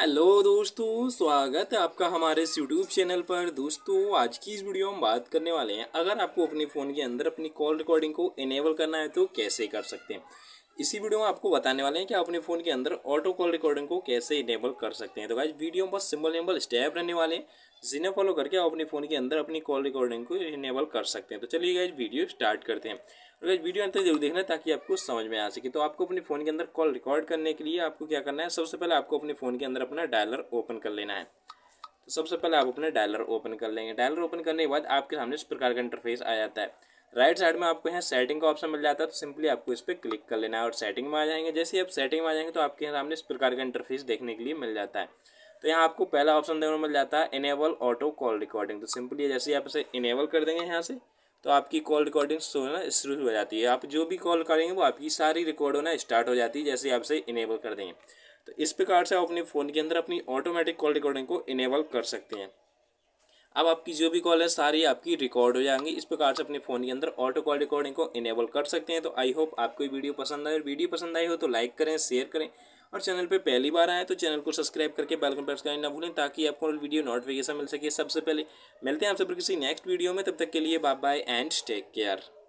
hello दोस्तों स्वागत है आपका हमारे इस यूट्यूब चैनल पर दोस्तों आज की इस वीडियो में बात करने वाले हैं अगर आपको अपने फ़ोन के अंदर अपनी कॉल रिकॉर्डिंग को इनेबल करना है तो कैसे कर सकते हैं इसी वीडियो में आपको बताने वाले हैं कि आप अपने फ़ोन के अंदर ऑटो कॉल रिकॉर्डिंग को कैसे इनेबल कर सकते हैं तो भाई वीडियो में बस सिंबल सिंबल स्टेप रहने वाले हैं जिन्हें फॉलो करके आप अपने फ़ोन के अंदर अपनी कॉल रिकॉर्डिंग को इनेबल कर सकते हैं तो चलिए गाइज वीडियो स्टार्ट करते हैं और गाइज वीडियो अंत जरूर देखना ताकि आपको समझ में आ सके तो आपको अपने फ़ोन के अंदर कॉल रिकॉर्ड करने के लिए आपको क्या करना है सबसे पहले आपको अपने फ़ोन के अंदर अपना डायलर ओपन कर लेना है तो सबसे पहले आप अपने डायलर ओपन कर लेंगे डायलर ओपन करने के बाद आपके सामने इस प्रकार का इंटरफेस आ जाता है राइट साइड में आपको यहाँ सेटिंग का ऑप्शन मिल जाता है तो सिंपली आपको इस पर क्लिक कर लेना है और सेटिंग में आ जाएंगे जैसे ही आप सेटिंग में आ जाएंगे तो आपके सामने इस प्रकार का इंटरफेस देखने के लिए मिल जाता है तो यहाँ आपको पहला ऑप्शन देखने मिल जाता है इनेबल ऑटो कॉल रिकॉर्डिंग तो सिंपली जैसे आप इसे इनेबल कर देंगे यहाँ से तो आपकी कॉल रिकॉर्डिंग होना शुरू हो जाती है आप जो भी कॉल करेंगे वो आपकी सारी रिकॉर्ड होना स्टार्ट हो जाती है जैसे आप इसे इनेबल कर देंगे तो इस प्रकार से आप अपने फ़ोन के अंदर अपनी ऑटोमेटिक कॉल रिकॉर्डिंग को इनेबल कर सकते हैं अब आपकी जो भी कॉल है सारी आपकी रिकॉर्ड हो जाएंगी इस प्रकार से अपने फ़ोन के अंदर ऑटो कॉल रिकॉर्डिंग को इनेबल कर सकते हैं तो आई होप आपको वीडियो पसंद आए वीडियो पसंद आई हो तो लाइक करें शेयर करें और चैनल पे पहली बार आए तो चैनल को सब्सक्राइब करके बेलकन प्रेस करना ना भूलें ताकि आपको वीडियो नोटिफिकेशन मिल सके सबसे पहले मिलते हैं आप सब किसी नेक्स्ट वीडियो में तब तक के लिए bye bye and take care